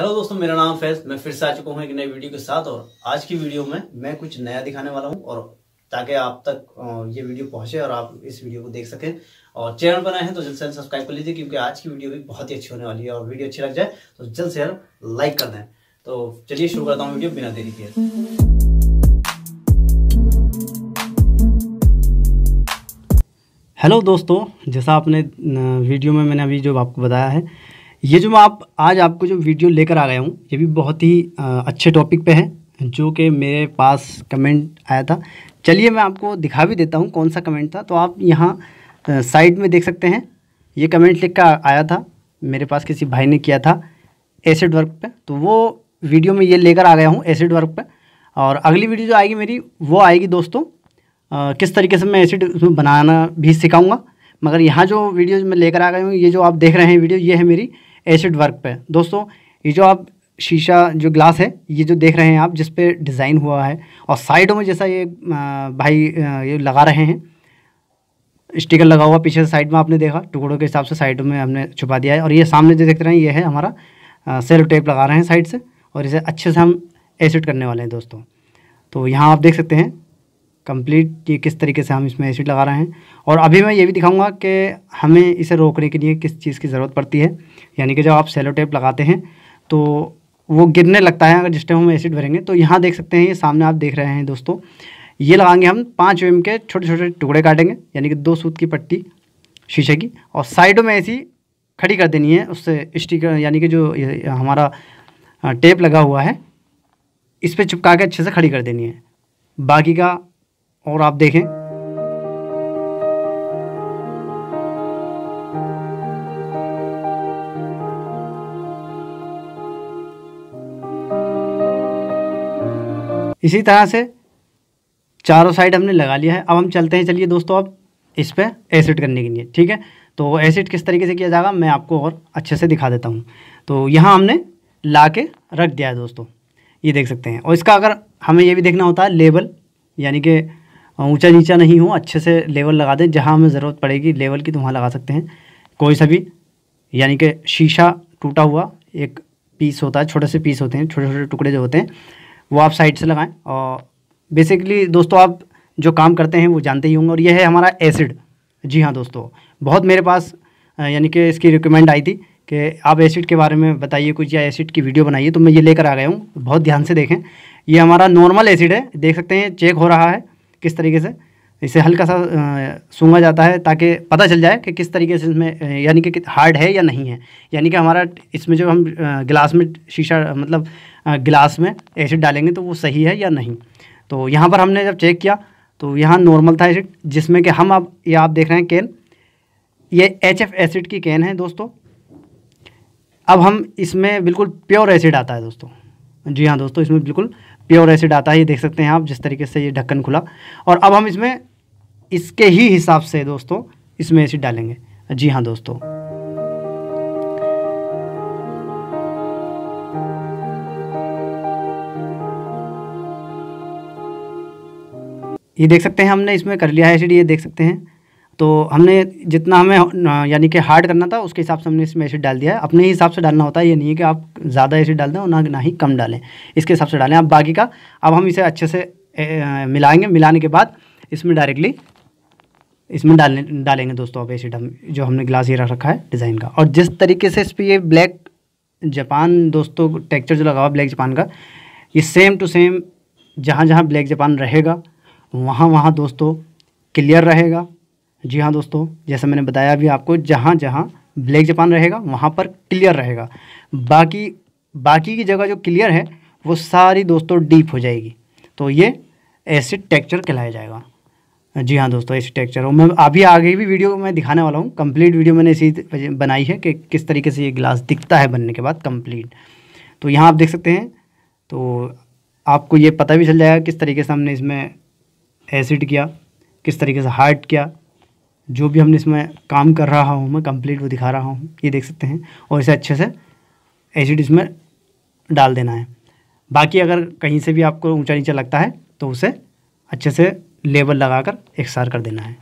hello दोस्तों मेरा नाम फैज मैं फिर से आ चुका हूँ एक नई वीडियो के साथ और आज की वीडियो में मैं कुछ नया दिखाने वाला हूँ और ताकि आप तक ये वीडियो पहुंचे और आप इस वीडियो को देख सकें और चैनल बनाए हैं तो जल्द से जल्द सब्सक्राइब कर लीजिए क्योंकि आज की वीडियो भी बहुत ही अच्छी होने वाली है और वीडियो अच्छी लग जाए तो जल्द से जल्द लाइक कर दें तो चलिए शुरू करता हूँ वीडियो बिना देरी के हेलो दोस्तों जैसा आपने वीडियो में मैंने अभी जो आपको बताया है ये जो मैं आप आज आपको जो वीडियो लेकर आ गया हूँ ये भी बहुत ही अच्छे टॉपिक पे है जो कि मेरे पास कमेंट आया था चलिए मैं आपको दिखा भी देता हूँ कौन सा कमेंट था तो आप यहाँ साइड में देख सकते हैं ये कमेंट लिख कर आया था मेरे पास किसी भाई ने किया था एसिड वर्क पर तो वो वीडियो में ये लेकर आ गया हूँ एसिड वर्क पर और अगली वीडियो जो आएगी मेरी वो आएगी दोस्तों आ, किस तरीके से मैं एसिड उसमें बनाना भी सिखाऊंगा मगर यहाँ जो वीडियो मैं लेकर आ गया हूँ ये जो आप देख रहे हैं वीडियो ये है मेरी एसिड वर्क पे दोस्तों ये जो आप शीशा जो ग्लास है ये जो देख रहे हैं आप जिस पे डिज़ाइन हुआ है और साइडों में जैसा ये भाई ये लगा रहे हैं स्टिकर लगा हुआ पीछे से साइड में आपने देखा टुकड़ों के हिसाब से साइडों में हमने छुपा दिया है और ये सामने जो देख रहे हैं ये है हमारा सेल टेप लगा रहे हैं साइड से और इसे अच्छे से हम एसिड करने वाले हैं दोस्तों तो यहाँ आप देख सकते हैं कंप्लीट ये किस तरीके से हम इसमें एसिड लगा रहे हैं और अभी मैं ये भी दिखाऊंगा कि हमें इसे रोकने के लिए किस चीज़ की ज़रूरत पड़ती है यानी कि जब आप सेलो टेप लगाते हैं तो वो गिरने लगता है अगर जिस टाइम हम एसिड भरेंगे तो यहाँ देख सकते हैं ये सामने आप देख रहे हैं दोस्तों ये लगाएंगे हम पाँच एम mm के छोटे छोटे टुकड़े काटेंगे यानी कि दो सूत की पट्टी शीशे की और साइडों में ऐसी खड़ी कर देनी है उससे स्टिकर यानी कि जो हमारा टेप लगा हुआ है इस पर चिपका के अच्छे से खड़ी कर देनी है बाकी का और आप देखें इसी तरह से चारों साइड हमने लगा लिया है अब हम चलते हैं चलिए दोस्तों अब इस पर एसिड करने के लिए ठीक है तो एसिड किस तरीके से किया जाएगा मैं आपको और अच्छे से दिखा देता हूँ तो यहाँ हमने ला के रख दिया है दोस्तों ये देख सकते हैं और इसका अगर हमें ये भी देखना होता है लेबल यानी कि ऊंचा नीचा नहीं हो अच्छे से लेवल लगा दें जहाँ हमें ज़रूरत पड़ेगी लेवल की तो वहाँ लगा सकते हैं कोई सा भी यानी कि शीशा टूटा हुआ एक पीस होता है छोटे से पीस होते हैं छोटे छोटे टुकड़े जो होते हैं वो आप साइड से लगाएं और बेसिकली दोस्तों आप जो काम करते हैं वो जानते ही होंगे और यह है हमारा एसिड जी हाँ दोस्तों बहुत मेरे पास यानी कि इसकी रिकमेंड आई थी कि आप एसिड के बारे में बताइए कुछ या एसिड की वीडियो बनाइए तो मैं ये लेकर आ गया हूँ बहुत ध्यान से देखें ये हमारा नॉर्मल एसिड है देख सकते हैं चेक हो रहा है किस तरीके से इसे हल्का सा सूंघा जाता है ताकि पता चल जाए कि किस तरीके से इसमें यानी कि हार्ड है या नहीं है यानी कि हमारा इसमें जो हम गिलास में शीशा मतलब गिलास में एसिड डालेंगे तो वो सही है या नहीं तो यहाँ पर हमने जब चेक किया तो यहाँ नॉर्मल था एसिड जिसमें कि हम अब ये आप देख रहे हैं कैन ये एच एफ एसिड की कैन है दोस्तों अब हम इसमें बिल्कुल प्योर एसिड आता है दोस्तों जी हाँ दोस्तों इसमें बिल्कुल प्योर एसिड आता है ये देख सकते हैं आप जिस तरीके से ये ढक्कन खुला और अब हम इसमें इसके ही हिसाब से दोस्तों इसमें एसिड डालेंगे जी हाँ दोस्तों ये देख सकते हैं हमने इसमें कर लिया है एसिड ये देख सकते हैं तो हमने जितना हमें यानी कि हार्ड करना था उसके हिसाब से हमने इसमें एसिड डाल दिया है अपने हिसाब से डालना होता है ये नहीं है कि आप ज़्यादा एसिड डाल दें और ना ना ही कम डालें इसके हिसाब से डालें अब बाकी का अब हम इसे अच्छे से मिलाएंगे मिलाने के बाद इसमें डायरेक्टली इसमें डालने डालेंगे दोस्तों अब एसिड हम जो हमने ग्लास ये रख रखा है डिज़ाइन का और जिस तरीके से इस पर ये ब्लैक जापान दोस्तों टेक्चर जो लगा हुआ ब्लैक जापान का ये सेम टू सेम जहाँ जहाँ ब्लैक जापान रहेगा वहाँ वहाँ दोस्तों क्लियर रहेगा जी हाँ दोस्तों जैसा मैंने बताया अभी आपको जहाँ जहाँ ब्लैक जापान रहेगा वहाँ पर क्लियर रहेगा बाकी बाकी की जगह जो क्लियर है वो सारी दोस्तों डीप हो जाएगी तो ये एसिड टेक्चर कहलाया जाएगा जी हाँ दोस्तों एसिड टेक्चर और मैं अभी आगे भी वीडियो मैं दिखाने वाला हूँ कंप्लीट वीडियो मैंने इसी बनाई है कि किस तरीके से ये गिलास दिखता है बनने के बाद कम्प्लीट तो यहाँ आप देख सकते हैं तो आपको ये पता भी चल जाएगा किस तरीके से हमने इसमें एसिड किया किस तरीके से हार्ड किया जो भी हमने इसमें काम कर रहा हूँ मैं कंप्लीट वो दिखा रहा हूँ ये देख सकते हैं और इसे अच्छे से एसिड इसमें डाल देना है बाकी अगर कहीं से भी आपको ऊंचा नीचा लगता है तो उसे अच्छे से लेबल लगाकर एक्सार कर देना है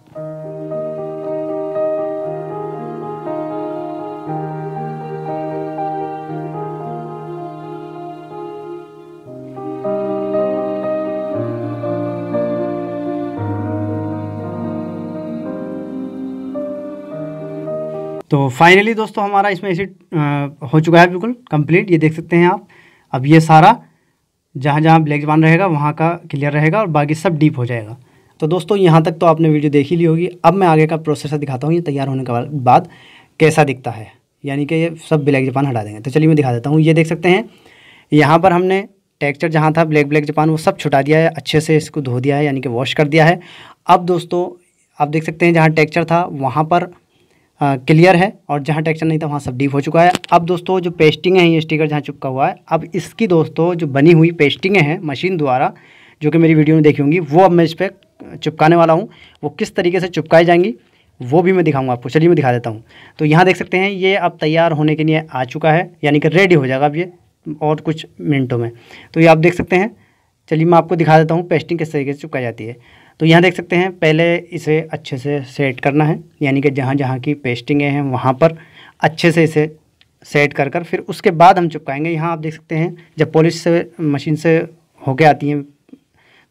तो फाइनली दोस्तों हमारा इसमें एसिड हो चुका है बिल्कुल कंप्लीट ये देख सकते हैं आप अब ये सारा जहाँ जहाँ ब्लैक जबान रहेगा वहाँ का क्लियर रहेगा और बाकी सब डीप हो जाएगा तो दोस्तों यहाँ तक तो आपने वीडियो देखी ली होगी अब मैं आगे का प्रोसेस दिखाता हूँ ये तैयार होने के बाद कैसा दिखता है यानी कि ये सब ब्लैक जापान हटा देंगे तो चलिए मैं दिखा देता हूँ ये देख सकते हैं यहाँ पर हमने टेक्सचर जहाँ था ब्लैक ब्लैक जापान वो सब छुटा दिया है अच्छे से इसको धो दिया है यानी कि वॉश कर दिया है अब दोस्तों आप देख सकते हैं जहाँ टेक्चर था वहाँ पर क्लियर है और जहाँ टेक्सचर नहीं था वहाँ सब डीप हो चुका है अब दोस्तों जो पेस्टिंग है ये स्टिकर जहाँ चुपका हुआ है अब इसकी दोस्तों जो बनी हुई पेस्टिंग हैं मशीन द्वारा जो कि मेरी वीडियो में देखी होंगी वो अब मैं इस पर चिपकाने वाला हूँ वो किस तरीके से चिपकाई जाएंगी वो भी मैं दिखाऊंगा आपको चलिए मैं दिखा देता हूँ तो यहाँ देख सकते हैं ये अब तैयार होने के लिए आ चुका है यानी कि रेडी हो जाएगा अब ये और कुछ मिनटों में तो ये आप देख सकते हैं चलिए मैं आपको दिखा देता हूँ पेस्टिंग किस तरीके से चिपकाई जाती है तो यहाँ देख सकते हैं पहले इसे अच्छे से सेट करना है यानी कि जहाँ जहाँ की पेस्टिंगें हैं वहाँ पर अच्छे से इसे सेट कर कर फिर उसके बाद हम चिपकाएंगे यहाँ आप देख सकते हैं जब पॉलिश से मशीन से होके आती हैं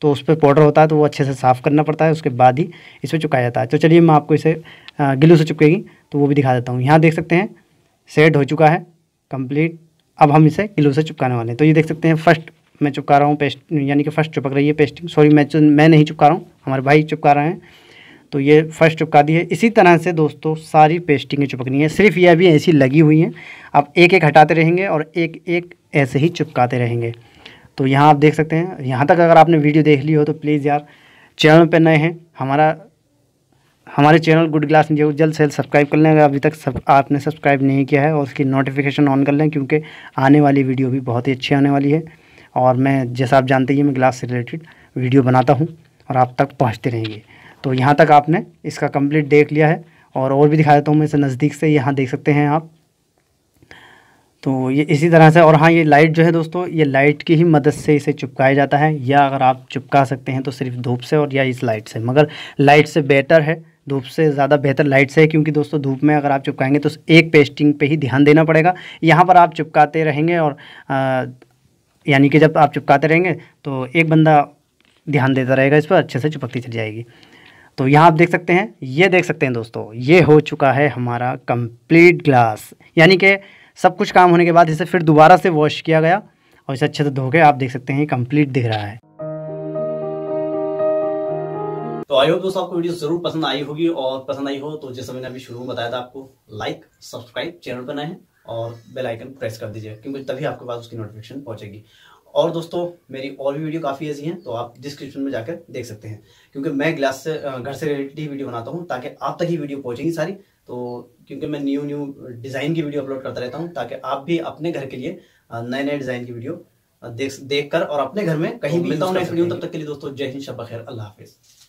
तो उस पर पाउडर होता है तो वो अच्छे से साफ़ करना पड़ता है उसके बाद ही इस पर चुकाया जाता है तो चलिए मैं आपको इसे गिलू से चुपकेगी तो वो भी दिखा देता हूँ यहाँ देख सकते हैं सेट हो चुका है कम्प्लीट अब हम इसे गिलू से चुपकाने वाले हैं तो ये देख सकते हैं फर्स्ट मैं चुपका रहा हूँ पेस्ट यानी कि फर्स्ट चुपक रही है पेस्टिंग सॉरी मैं मैं नहीं चुपका रहा हूँ हमारे भाई चुपका रहे हैं तो ये फर्स्ट चुपका दी है इसी तरह से दोस्तों सारी पेस्टिंगें चुपकनी है सिर्फ ये अभी ऐसी लगी हुई हैं आप एक एक हटाते रहेंगे और एक एक ऐसे ही चुपकाते रहेंगे तो यहाँ आप देख सकते हैं यहाँ तक अगर आपने वीडियो देख ली हो तो प्लीज़ यार चैनल पर नए हैं हमारा हमारे चैनल गुड ग्लास इंडिया को जल्द से जल्द सब्सक्राइब कर लें अगर अभी तक सब आपने सब्सक्राइब नहीं किया है और उसकी नोटिफिकेशन ऑन कर लें क्योंकि आने वाली वीडियो भी बहुत ही अच्छी आने वाली है और मैं जैसा आप जानते हैं मैं ग्लास से रिलेटेड वीडियो बनाता हूँ और आप तक पहुँचते रहेंगे तो यहाँ तक आपने इसका कम्प्लीट देख लिया है और और भी दिखा देता हूँ मैं इसे नज़दीक से यहाँ देख सकते हैं आप तो ये इसी तरह से और हाँ ये लाइट जो है दोस्तों ये लाइट की ही मदद से इसे चिपकाया जाता है या अगर आप चिपका सकते हैं तो सिर्फ धूप से और या इस लाइट से मगर लाइट से बेटर है धूप से ज़्यादा बेहतर लाइट से है क्योंकि दोस्तों धूप में अगर आप चिपकाएंगे तो एक पेस्टिंग पे ही ध्यान देना पड़ेगा यहाँ पर आप चिपकाते रहेंगे और यानी कि जब आप चिपकाते रहेंगे तो एक बंदा ध्यान देता रहेगा इस पर अच्छे से चिपकती चली जाएगी तो यहाँ आप देख सकते हैं ये देख सकते हैं दोस्तों ये हो चुका है हमारा कंप्लीट ग्लास यानी कि सब कुछ काम होने के बाद इसे फिर दोबारा से वॉश किया गया और इसे अच्छे से धो के आप देख सकते हैं कंप्लीट दिख रहा है तो आई होप दोस्तों आपको वीडियो जरूर पसंद आई होगी और पसंद आई हो तो जैसे मैंने अभी शुरू में बताया था आपको लाइक सब्सक्राइब चैनल पर नए हैं और बेल आइकन प्रेस कर दीजिए क्योंकि तभी आपके पास उसकी नोटिफिकेशन पहुंचेगी और दोस्तों मेरी और भी वीडियो काफ़ी ऐसी हैं तो आप डिस्क्रिप्शन में जाकर देख सकते हैं क्योंकि मैं ग्लास से घर से रिलेटेड ही वीडियो बनाता हूँ ताकि आप तक ही वीडियो पहुंचेगी सारी तो क्योंकि मैं न्यू न्यू डिज़ाइन की वीडियो अपलोड करता रहता हूँ ताकि आप भी अपने घर के लिए नए नए डिज़ाइन की वीडियो देख देख और अपने घर में कहीं मिलता हूँ नेक्स्ट वीडियो तब तक के लिए दोस्तों जय हिंद शब खैर अल्लाह हाफिज़